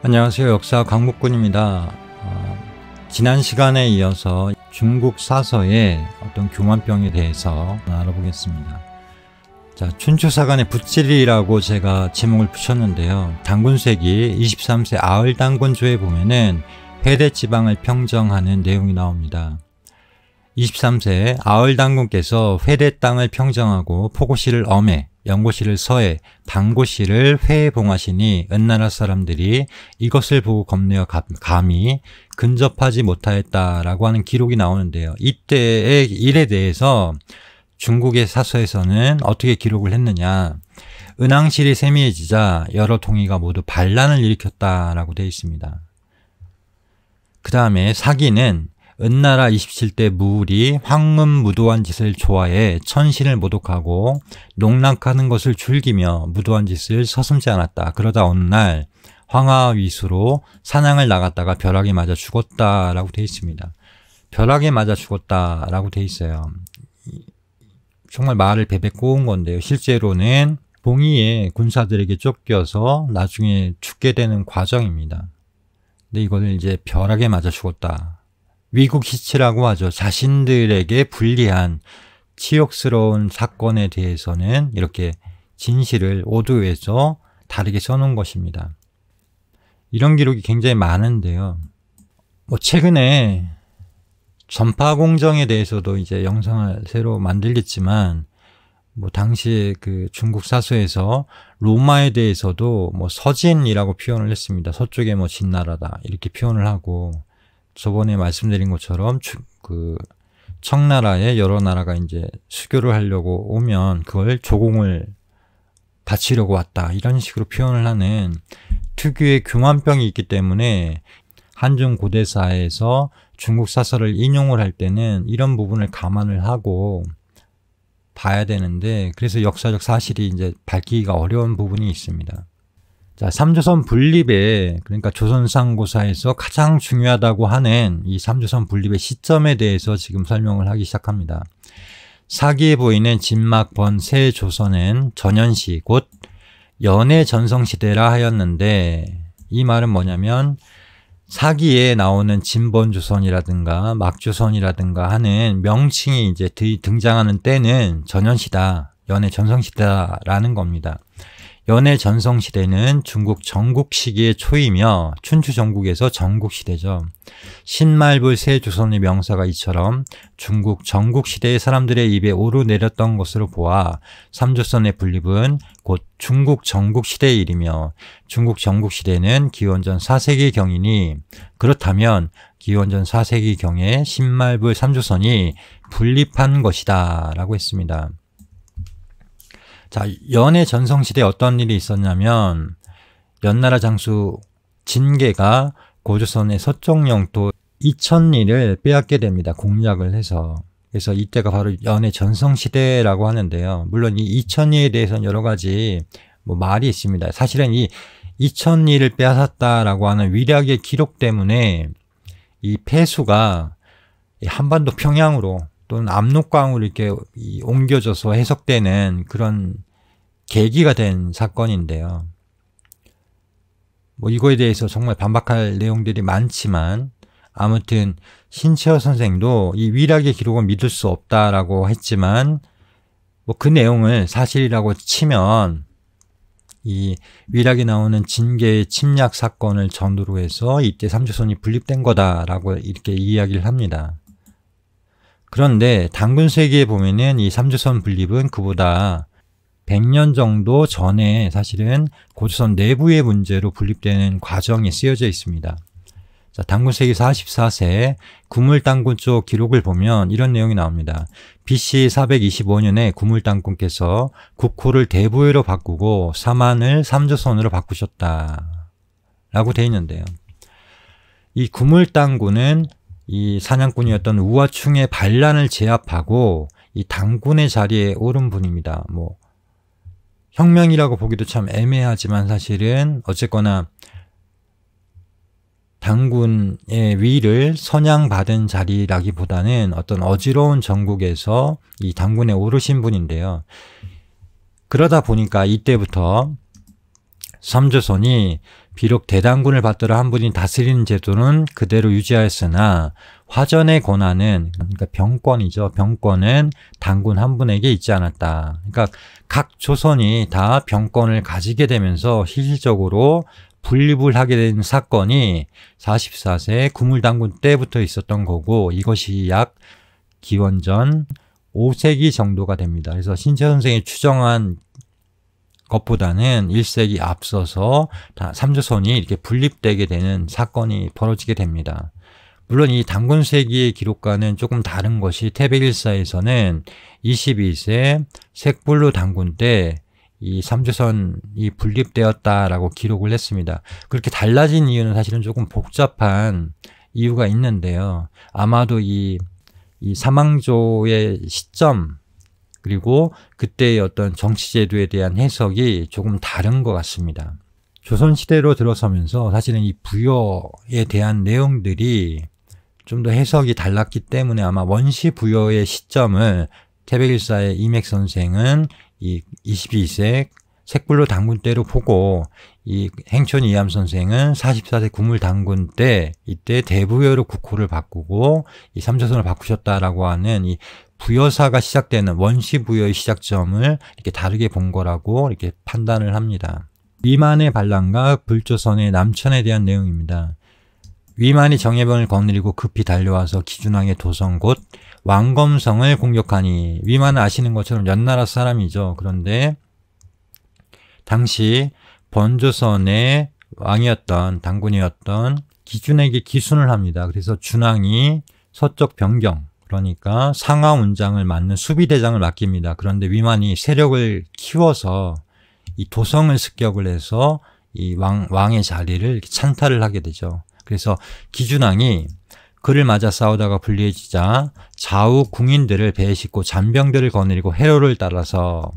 안녕하세요. 역사 강목군입니다. 어, 지난 시간에 이어서 중국 사서의 어떤 교만병에 대해서 알아보겠습니다. 자, 춘추사관의부찌이라고 제가 제목을 붙였는데요. 당군색이 23세 아을 당군조에 보면은 회대 지방을 평정하는 내용이 나옵니다. 23세 아을 당군께서 회대 땅을 평정하고 포고시를 엄해 연고씨를 서해, 방고씨를 회에 봉하시니 은나라 사람들이 이것을 보고 겁내어 감히 근접하지 못하였다라고 하는 기록이 나오는데요. 이때의 일에 대해서 중국의 사서에서는 어떻게 기록을 했느냐. 은왕실이 세미해지자 여러 통의가 모두 반란을 일으켰다라고 되어 있습니다. 그 다음에 사기는 은나라 27대 무울이 황음무도한 짓을 좋아해 천신을 모독하고 농락하는 것을 즐기며 무도한 짓을 서슴지 않았다. 그러다 어느 날 황하위수로 사냥을 나갔다가 벼락에 맞아 죽었다라고 돼 있습니다. 벼락에 맞아 죽었다라고 돼 있어요. 정말 말을 베베 꼬은 건데요. 실제로는 봉이의 군사들에게 쫓겨서 나중에 죽게 되는 과정입니다. 근데 이거는 이제 벼락에 맞아 죽었다. 위국 시체라고 하죠. 자신들에게 불리한 치욕스러운 사건에 대해서는 이렇게 진실을 오두에서 다르게 써놓은 것입니다. 이런 기록이 굉장히 많은데요. 뭐 최근에 전파 공정에 대해서도 이제 영상을 새로 만들겠지만 뭐 당시 그 중국 사서에서 로마에 대해서도 뭐 서진이라고 표현을 했습니다. 서쪽에뭐 진나라다 이렇게 표현을 하고 저번에 말씀드린 것처럼 그 청나라에 여러 나라가 이제 수교를 하려고 오면 그걸 조공을 바치려고 왔다 이런 식으로 표현을 하는 특유의 교만병이 있기 때문에 한중 고대사에서 중국 사설을 인용을 할 때는 이런 부분을 감안을 하고 봐야 되는데 그래서 역사적 사실이 이제 밝히기가 어려운 부분이 있습니다. 자, 삼조선 분립에 그러니까 조선상고사에서 가장 중요하다고 하는 이 삼조선 분립의 시점에 대해서 지금 설명을 하기 시작합니다. 사기에 보이는 진막번 새 조선은 전현시 곧연애 전성시대라 하였는데 이 말은 뭐냐면 사기에 나오는 진본조선이라든가 막조선이라든가 하는 명칭이 이제 등장하는 때는 전현시다, 연애전성시대라는 겁니다. 연애 전성시대는 중국 전국시기의 초이며 춘추 전국에서 전국시대죠. 신말불 새 조선의 명사가 이처럼 중국 전국시대의 사람들의 입에 오르내렸던 것으로 보아 삼조선의 분립은 곧 중국 전국시대의 일이며 중국 전국시대는 기원전 4세기경이니 그렇다면 기원전 4세기경에 신말불 삼조선이 분립한 것이다 라고 했습니다. 자, 연애 전성시대에 어떤 일이 있었냐면 연나라 장수 진계가 고조선의 서쪽 영토 이천리를 빼앗게 됩니다. 공략을 해서. 그래서 이때가 바로 연애 전성시대라고 하는데요. 물론 이 이천리에 대해서는 여러 가지 뭐 말이 있습니다. 사실은 이 이천리를 빼앗았다라고 하는 위략의 기록 때문에 이 폐수가 한반도 평양으로 또는 압록강으로 이렇게 옮겨져서 해석되는 그런 계기가 된 사건인데요. 뭐 이거에 대해서 정말 반박할 내용들이 많지만 아무튼 신채호 선생도 이 위락의 기록은 믿을 수 없다라고 했지만 뭐그 내용을 사실이라고 치면 이 위락이 나오는 진계의 침략 사건을 전후로 해서 이때 삼조선이 분립된 거다라고 이렇게 이야기를 합니다. 그런데 당군 세계에 보면은 이 삼조선 분립은 그보다 100년 정도 전에 사실은 고조선 내부의 문제로 분립되는 과정이 쓰여져 있습니다. 자, 당군 세기 44세 구물당군 쪽 기록을 보면 이런 내용이 나옵니다. BC 425년에 구물당군께서 국호를 대부해로 바꾸고 사만을 삼조선으로 바꾸셨다. 라고 되어 있는데요. 이 구물당군은 이 사냥꾼이었던 우화충의 반란을 제압하고 이 당군의 자리에 오른 분입니다. 뭐 혁명이라고 보기도 참 애매하지만 사실은 어쨌거나 당군의 위를 선양받은 자리라기보다는 어떤 어지러운 전국에서 이 당군에 오르신 분인데요. 그러다 보니까 이때부터 삼조선이 비록 대당군을 받들어 한 분이 다스리는 제도는 그대로 유지하였으나 화전의 권한은 그러니까 병권이죠. 병권은 당군 한 분에게 있지 않았다. 그러니까 각 조선이 다 병권을 가지게 되면서 실질적으로 분립을 하게 된 사건이 44세 구물당군 때부터 있었던 거고 이것이 약 기원전 5세기 정도가 됩니다. 그래서 신채 선생이 추정한 것보다는 1세기 앞서서 삼조선이 이렇게 분립되게 되는 사건이 벌어지게 됩니다. 물론 이 당군세기의 기록과는 조금 다른 것이 태백일사에서는 22세 색불로 당군 때 이 삼조선이 분립되었다라고 기록을 했습니다. 그렇게 달라진 이유는 사실은 조금 복잡한 이유가 있는데요. 아마도 이, 이 사망조의 시점, 그리고 그때의 어떤 정치제도에 대한 해석이 조금 다른 것 같습니다. 조선시대로 들어서면서 사실은 이 부여에 대한 내용들이 좀 더 해석이 달랐기 때문에 아마 원시 부여의 시점을 태백일사의 이맥 선생은 이 22세 색불로 당군 때로 보고 이 행촌 이암 선생은 44세 구물 당군 때 이때 대부여로 국호를 바꾸고 이 삼조선을 바꾸셨다라고 하는 이 부여사가 시작되는 원시 부여의 시작점을 이렇게 다르게 본 거라고 이렇게 판단을 합니다. 위만의 반란과 불조선의 남천에 대한 내용입니다. 위만이 정해변을 거느리고 급히 달려와서 기준왕의 도성 곧 왕검성을 공격하니 위만은 아시는 것처럼 연나라 사람이죠. 그런데 당시 번조선의 왕이었던 당군이었던 기준에게 기순을 합니다. 그래서 준왕이 서쪽 변경 그러니까 상하 운장을 맡는 수비대장을 맡깁니다. 그런데 위만이 세력을 키워서 이 도성을 습격을 해서 이 왕, 왕의 자리를 찬탈을 하게 되죠. 그래서 기준왕이 그를 맞아 싸우다가 불리해지자 좌우 궁인들을 배에 싣고 잔병들을 거느리고 해로를 따라서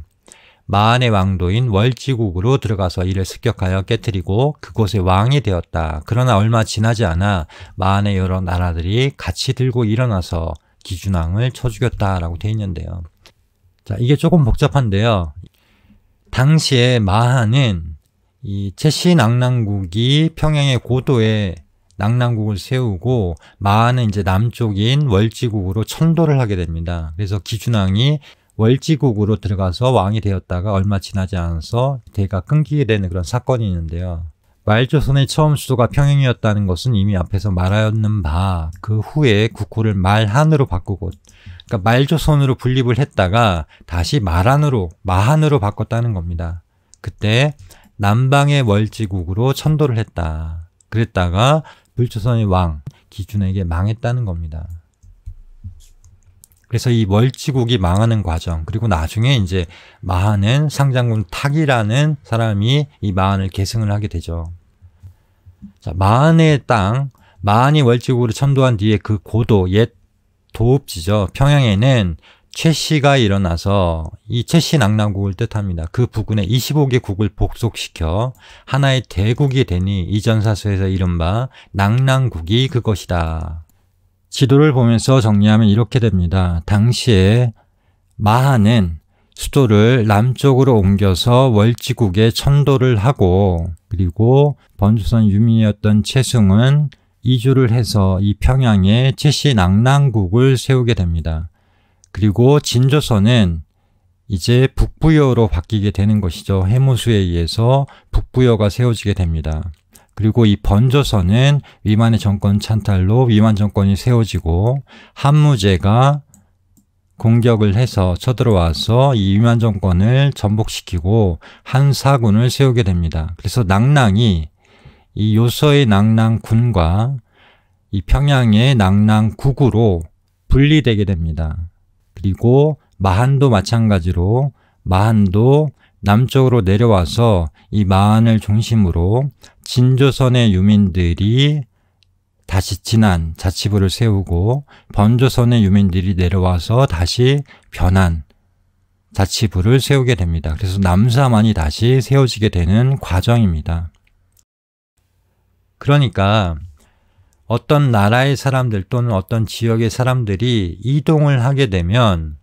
마한의 왕도인 월지국으로 들어가서 이를 습격하여 깨뜨리고 그곳의 왕이 되었다. 그러나 얼마 지나지 않아 마한의 여러 나라들이 같이 들고 일어나서 기준항을 쳐 죽였다라고 돼 있는데요. 자, 이게 조금 복잡한데요. 당시에 마하는 이채시 낙랑국이 평양의 고도에 낙랑국을 세우고 마하는 이제 남쪽인 월지국으로 천도를 하게 됩니다. 그래서 기준왕이 월지국으로 들어가서 왕이 되었다가 얼마 지나지 않아서 대가 끊기게 되는 그런 사건이 있는데요. 말조선의 처음 수도가 평양이었다는 것은 이미 앞에서 말하였는 바 그 후에 국호를 말한으로 바꾸고 그러니까 말조선으로 분립을 했다가 다시 말한으로 마한으로 바꿨다는 겁니다. 그때 남방의 월지국으로 천도를 했다. 그랬다가 불조선의 왕 기준에게 망했다는 겁니다. 그래서 이 멀치국이 망하는 과정 그리고 나중에 이제 마한은 상장군 탁이라는 사람이 이 마한을 계승을 하게 되죠. 자, 마한의 땅 마한이 월지국으로 천도한 뒤에 그 고도 옛 도읍지죠 평양에는 최씨가 일어나서 이 최씨 낙랑국을 뜻합니다. 그 부근에 25개 국을 복속시켜 하나의 대국이 되니 이전사서에서 이른바 낙랑국이 그것이다. 지도를 보면서 정리하면 이렇게 됩니다. 당시에 마하는 수도를 남쪽으로 옮겨서 월지국에 천도를 하고 그리고 번주선 유민이었던 채승은 이주를 해서 이 평양에 최씨 낙랑국을 세우게 됩니다. 그리고 진조선은 이제 북부여로 바뀌게 되는 것이죠. 해무수에 의해서 북부여가 세워지게 됩니다. 그리고 이 번조선은 위만의 정권 찬탈로 위만 정권이 세워지고 한무제가 공격을 해서 쳐들어와서 이 위만 정권을 전복시키고 한사군을 세우게 됩니다. 그래서 낭랑이 이 요서의 낭랑군과 이 평양의 낭랑국으로 분리되게 됩니다. 그리고 마한도 마찬가지로 마한도 남쪽으로 내려와서 이 마한을 중심으로 진조선의 유민들이 다시 진안 자치부를 세우고 번조선의 유민들이 내려와서 다시 변한 자치부를 세우게 됩니다. 그래서 남사만이 다시 세워지게 되는 과정입니다. 그러니까 어떤 나라의 사람들 또는 어떤 지역의 사람들이 이동을 하게 되면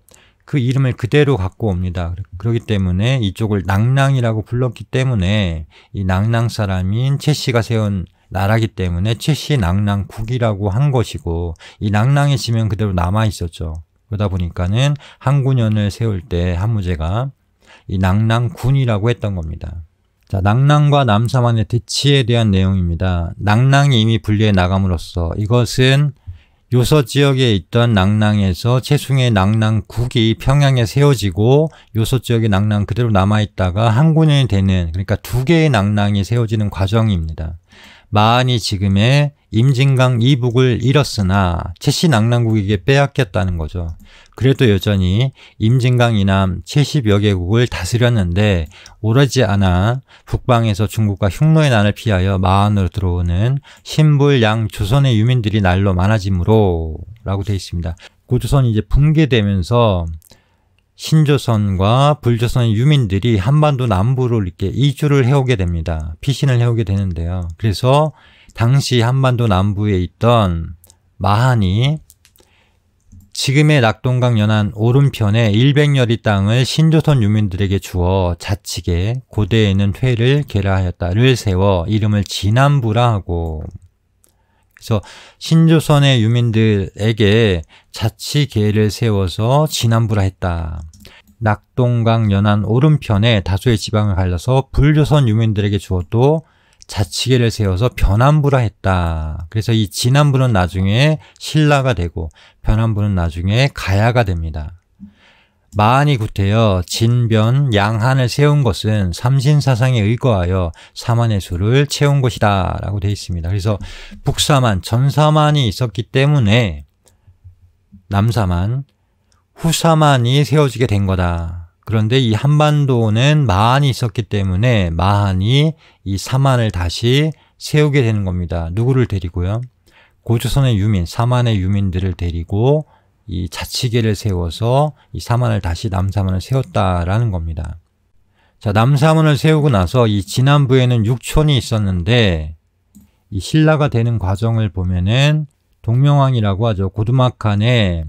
그 이름을 그대로 갖고 옵니다. 그렇기 때문에 이쪽을 낭낭이라고 불렀기 때문에 이 낭낭 사람인 최 씨가 세운 나라기 때문에 최씨 낭낭국이라고 한 것이고 이 낭낭의 지면 그대로 남아 있었죠. 그러다 보니까는 항구년을 세울 때 한무제가 이 낭낭군이라고 했던 겁니다. 자, 낭낭과 남사만의 대치에 대한 내용입니다. 낭낭이 이미 분리해 나감으로써 이것은 요서 지역에 있던 낭랑에서 최숭의 낭랑국이 평양에 세워지고 요서 지역의 낭랑 그대로 남아있다가 한군이 되는 그러니까 두 개의 낭랑이 세워지는 과정입니다. 마한이 지금의 임진강 이북을 잃었으나 최씨 낙랑국에게 빼앗겼다는 거죠. 그래도 여전히 임진강 이남 70여 개국을 다스렸는데 오라지 않아 북방에서 중국과 흉노의 난을 피하여 마한으로 들어오는 신불양 조선의 유민들이 날로 많아지므로 라고 되어 있습니다. 고조선이 그 이제 붕괴되면서 신조선과 불조선의 유민들이 한반도 남부를 이렇게 이주를 해오게 됩니다. 피신을 해오게 되는데요. 그래서 당시 한반도 남부에 있던 마한이 지금의 낙동강 연안 오른편의 일백여리 땅을 신조선 유민들에게 주어 자치게 고대에 는 퇴를 계라하였다를 세워 이름을 진안부라 하고 그래서 신조선의 유민들에게 자치계를 세워서 진안부라 했다. 낙동강 연안 오른편에 다수의 지방을 갈라서 불조선 유민들에게 주어도 자치계를 세워서 변환부라 했다. 그래서 이 진안부는 나중에 신라가 되고 변환부는 나중에 가야가 됩니다. 마한이 구태여 진변 양한을 세운 것은 삼신사상에 의거하여 사만의 수를 채운 것이다 라고 되어 있습니다. 그래서 북사만 전사만이 있었기 때문에 남사만 후사만이 세워지게 된 거다. 그런데 이 한반도는 마한이 있었기 때문에 마한이 이 사만을 다시 세우게 되는 겁니다. 누구를 데리고요? 고조선의 유민, 사만의 유민들을 데리고 이 자치계를 세워서 이 사만을 다시 남사만을 세웠다라는 겁니다. 자, 남사문을 세우고 나서 이 진안부에는 육촌이 있었는데 이 신라가 되는 과정을 보면은 동명왕이라고 하죠. 고두막한의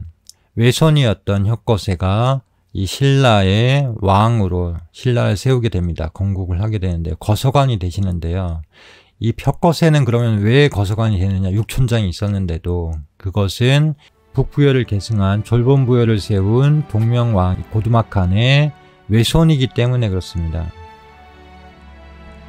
외손이었던 혁거세가 이 신라의 왕으로 신라를 세우게 됩니다. 건국을 하게 되는데 거서관이 되시는데요. 이 벽거세는 그러면 왜 거서관이 되느냐 육촌장이 있었는데도 그것은 북부여를 계승한 졸본부여를 세운 동명왕 고두막한의 외손이기 때문에 그렇습니다.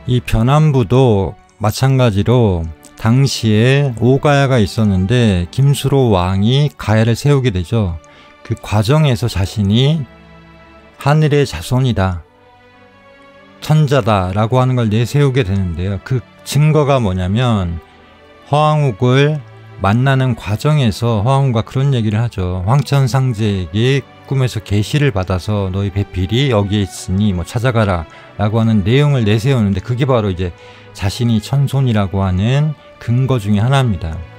이 변안부도 마찬가지로 당시에 오가야가 있었는데 김수로 왕이 가야를 세우게 되죠. 그 과정에서 자신이 하늘의 자손이다. 천자다 라고 하는 걸 내세우게 되는데요. 그 증거가 뭐냐면 허황욱을 만나는 과정에서 허황욱과 그런 얘기를 하죠. 황천상제에게 꿈에서 계시를 받아서 너희 배필이 여기에 있으니 뭐 찾아가라 라고 하는 내용을 내세우는데 그게 바로 이제 자신이 천손이라고 하는 근거 중의 하나입니다.